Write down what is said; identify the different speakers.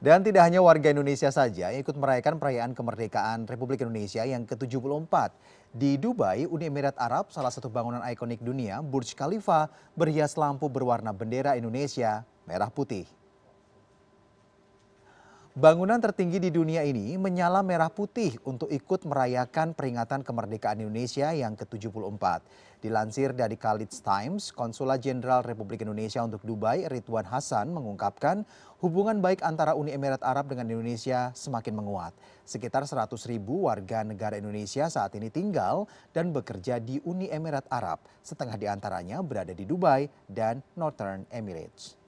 Speaker 1: Dan tidak hanya warga Indonesia saja yang ikut merayakan perayaan kemerdekaan Republik Indonesia yang ke-74. Di Dubai, Uni Emirat Arab, salah satu bangunan ikonik dunia, Burj Khalifa, berhias lampu berwarna bendera Indonesia merah putih. Bangunan tertinggi di dunia ini menyala merah putih untuk ikut merayakan peringatan kemerdekaan Indonesia yang ke-74. Dilansir dari Khalid Times, Konsulat Jenderal Republik Indonesia untuk Dubai Ridwan Hasan mengungkapkan hubungan baik antara Uni Emirat Arab dengan Indonesia semakin menguat. Sekitar 100 ribu warga negara Indonesia saat ini tinggal dan bekerja di Uni Emirat Arab. Setengah diantaranya berada di Dubai dan Northern Emirates.